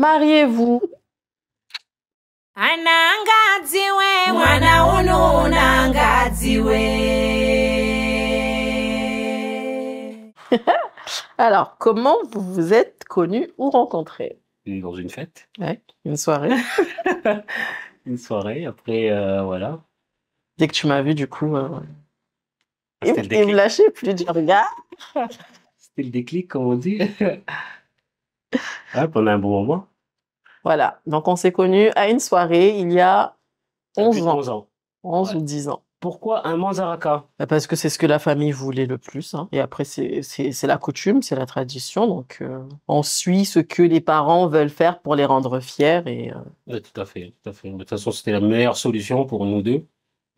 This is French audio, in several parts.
Mariez-vous. Alors, comment vous vous êtes connus ou rencontrés Dans une fête. une soirée. une soirée, après, euh, voilà. Dès que tu m'as vu, du coup, euh, il, il, me lâchait plus du regard. C'était le déclic, comme on dit. Ah, pendant un bon moment. Voilà. Donc, on s'est connus à une soirée il y a 11 ans. 11 ans. ou 10 ans. Pourquoi un manzaraka bah, Parce que c'est ce que la famille voulait le plus. Hein. Et après, c'est la coutume, c'est la tradition. Donc, euh, on suit ce que les parents veulent faire pour les rendre fiers. Et, euh, tout à fait, tout à fait. De toute façon, c'était la meilleure solution pour nous deux.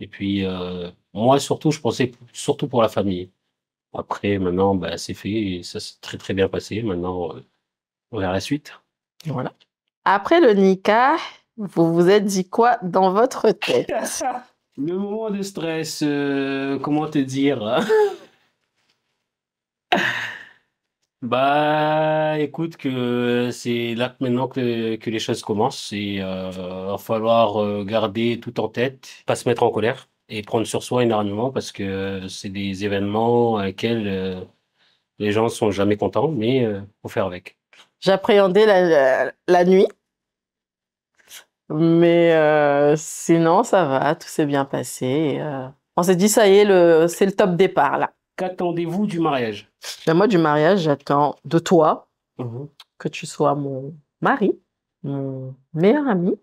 Et puis, euh, moi, surtout, je pensais surtout pour la famille. Après, maintenant, bah, c'est fait. Et ça s'est très, très bien passé. Maintenant, on verra la suite. Voilà. Après le Nika, vous vous êtes dit quoi dans votre tête Le moment de stress, euh, comment te dire Bah, écoute, que c'est là maintenant que, les choses commencent. Il euh, va falloir euh, garder tout en tête, pas se mettre en colère et prendre sur soi énormément parce que c'est des événements à lesquels les gens sont jamais contents, mais il faut faire avec. J'appréhendais la, nuit. Mais euh, sinon, ça va, tout s'est bien passé. Euh, on s'est dit, ça y est, c'est le top départ, là. Qu'attendez-vous du mariage ben, Moi, du mariage, j'attends de toi mmh que tu sois mon mari, mon meilleur ami,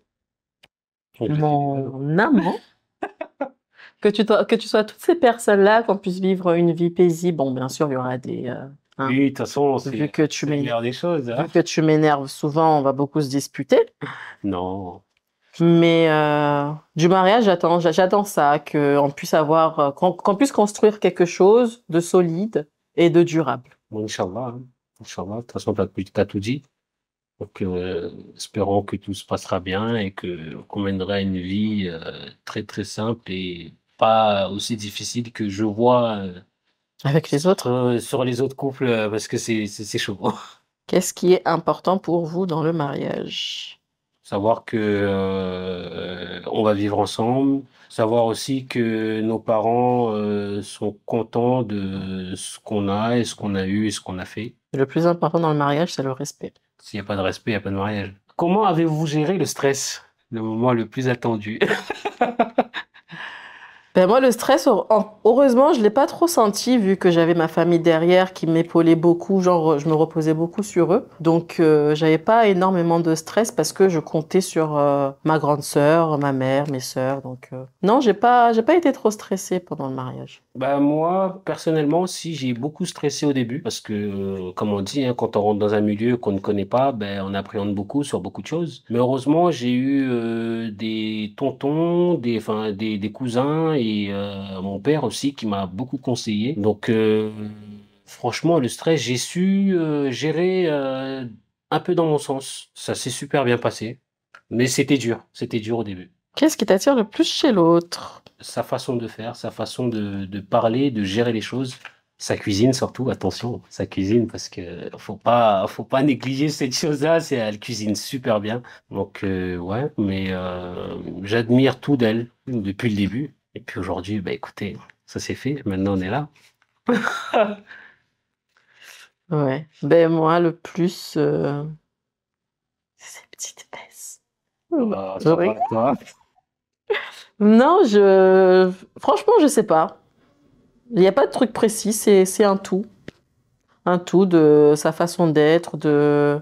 oh, mon amant. que, tu que tu sois toutes ces personnes-là, qu'on puisse vivre une vie paisible. Bon, bien sûr, il y aura des, euh, ah. Oui, de toute façon, c'est vu que tu m'énerves des choses. Hein. Vu que tu m'énerves souvent, on va beaucoup se disputer. Non. Mais euh, du mariage, j'attends, j'attends ça, qu'on puisse avoir, euh, qu'on, puisse construire quelque chose de solide et de durable. Hein. Inch'Allah, De toute façon, tu as, tout dit. Donc, euh, espérons que tout se passera bien et que qu'on mènera une vie très très simple et pas aussi difficile que je vois avec les autres, sur euh, les autres couples, euh, parce que c'est c'est- chaud. Qu'est-ce qui est important pour vous dans le mariage Savoir que euh, on va vivre ensemble, savoir aussi que nos parents sont contents de ce qu'on a et ce qu'on a eu et ce qu'on a fait. Le plus important dans le mariage, c'est le respect. S'il n'y a pas de respect, il n'y a pas de mariage. Comment avez-vous géré le stress, le moment le plus attendu ben moi, le stress, heureusement, je l'ai pas trop senti vu que j'avais ma famille derrière qui m'épaulait beaucoup, genre je me reposais beaucoup sur eux. Donc je euh, j'avais pas énormément de stress parce que je comptais sur euh, ma grande sœur, ma mère, mes sœurs. Donc euh, non, j'ai pas j'ai pas été trop stressée pendant le mariage. ben moi, personnellement, si j'ai beaucoup stressé au début parce que comme on dit, hein, quand on rentre dans un milieu qu'on ne connaît pas, ben on appréhende beaucoup sur beaucoup de choses. Mais heureusement, j'ai eu des tontons, des enfin des, des cousins et euh, mon père aussi qui m'a beaucoup conseillé. Donc euh, franchement, le stress, j'ai su euh, gérer un peu dans mon sens. Ça s'est super bien passé, mais c'était dur, c'était dur au début. Qu'est-ce qui t'attire le plus chez l'autre Sa façon de faire, sa façon de, parler, de gérer les choses. Sa cuisine surtout, attention, sa cuisine parce que faut pas, faut pas négliger cette chose-là. elle cuisine super bien, donc ouais. Mais j'admire tout d'elle depuis le début. Et puis aujourd'hui, bah écoutez, ça s'est fait, maintenant on est là. ouais, ben moi le plus, euh, c'est ces petites baisses. Ah, bah, non, je. Franchement, je sais pas. Il n'y a pas de truc précis, c'est un tout. Un tout de sa façon d'être, de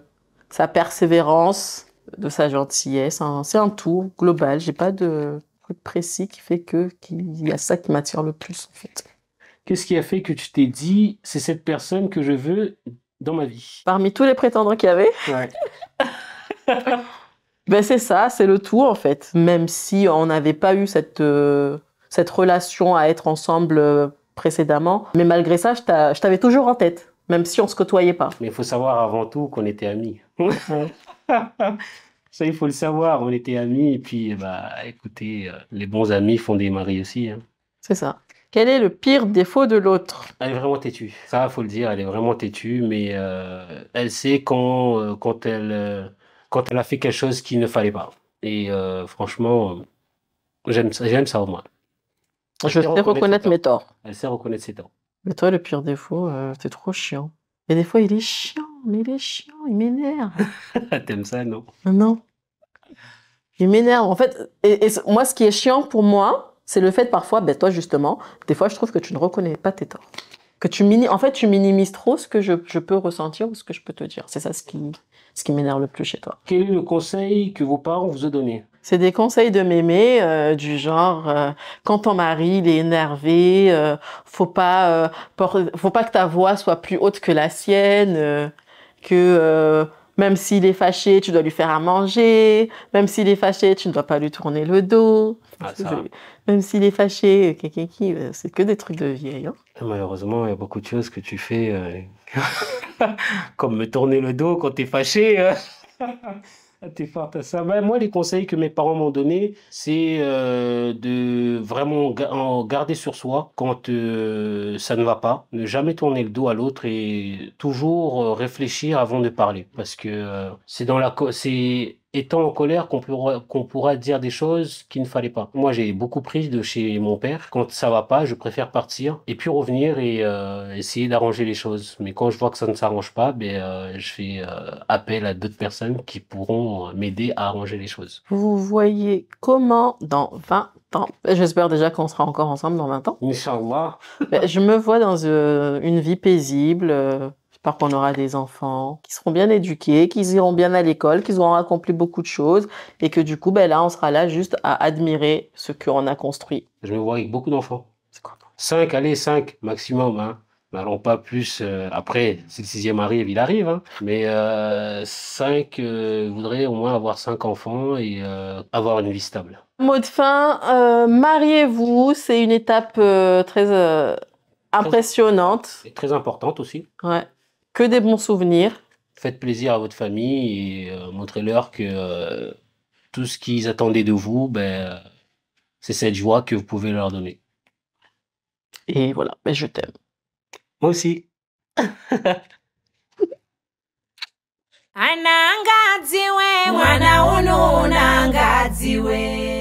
sa persévérance, de sa gentillesse. Hein. C'est un tout global. J'ai pas de de précis qui fait que qu'il y a ça qui m'attire le plus en fait. Qu'est-ce qui a fait que tu t'es dit c'est cette personne que je veux dans ma vie Parmi tous les prétendants qu'il y avait. Ben, c'est ça, c'est le tout en fait. Même si on n'avait pas eu cette euh, cette relation à être ensemble euh, précédemment, mais malgré ça, je t'avais toujours en tête, même si on se côtoyait pas. Mais il faut savoir avant tout qu'on était amis. Ça, il faut le savoir. On était amis. Et puis, bah, écoutez, euh, les bons amis font des maris aussi. Hein. C'est ça. Quel est le pire défaut de l'autre Elle est vraiment têtue. Ça, faut le dire, elle est vraiment têtue, mais euh, elle sait quand, euh, quand, elle, quand elle a fait quelque chose qu'il ne fallait pas. Et franchement, j'aime ça, j'aime ça au moins. Je sais reconnaître, mes torts. Elle sait reconnaître ses torts. Mais toi, le pire défaut, c'est trop chiant. Et des fois, il est chiant mais il est chiant, il m'énerve. T'aimes ça, non Non. Il m'énerve. En fait, et, moi, ce qui est chiant pour moi, c'est le fait parfois, ben toi justement, des fois, je trouve que tu ne reconnais pas tes torts. Que tu mini en fait, tu minimises trop ce que je, peux ressentir ou ce que je peux te dire. C'est ça ce qui, ce qui m'énerve le plus chez toi. Quel est le conseil que vos parents vous ont donné c'est des conseils de mémé euh, du genre euh, quand ton mari il est énervé, euh, faut pas faut pas que ta voix soit plus haute que la sienne que euh, même s'il est fâché, tu dois lui faire à manger, même s'il est fâché, tu ne dois pas lui tourner le dos. Ah, même s'il est fâché, euh, euh, c'est que des trucs de vieil hein. Malheureusement, il y a beaucoup de choses que tu fais, comme me tourner le dos quand tu es fâché. T'es forte ça. moi, les conseils que mes parents m'ont donnés, c'est euh, de vraiment garder sur soi quand euh, ça ne va pas, ne jamais tourner le dos à l'autre et toujours euh, réfléchir avant de parler. Parce que c'est dans la étant en colère qu'on pourra, qu'on pourra dire des choses qu'il ne fallait pas. Moi, j'ai beaucoup pris de chez mon père. Quand ça va pas, je préfère partir et puis revenir et euh, essayer d'arranger les choses. Mais quand je vois que ça ne s'arrange pas, ben, euh, je fais euh, appel à d'autres personnes qui pourront m'aider à arranger les choses. Vous voyez comment dans 20 ans ben, J'espère déjà qu'on sera encore ensemble dans 20 ans. Inch'Allah. Ben, je me vois dans une vie paisible qu'on aura des enfants qui seront bien éduqués, qui iront bien à l'école, qui auront accompli beaucoup de choses et que du coup, ben là, on sera là juste à admirer ce qu'on a construit. Je me vois avec beaucoup d'enfants. C'est quoi Cinq, allez, cinq maximum. Hein. Ben, pas plus. Euh, après, si le sixième arrive, il arrive. Hein. Mais euh, cinq, euh, au moins avoir cinq enfants et euh, avoir une vie stable. Mot de fin, mariez-vous, c'est une étape très impressionnante. Et très importante aussi. Ouais que des bons souvenirs. Faites plaisir à votre famille et euh, montrez-leur que euh, tout ce qu'ils attendaient de vous, ben, c'est cette joie que vous pouvez leur donner. Et voilà, ben, je t'aime. Moi aussi.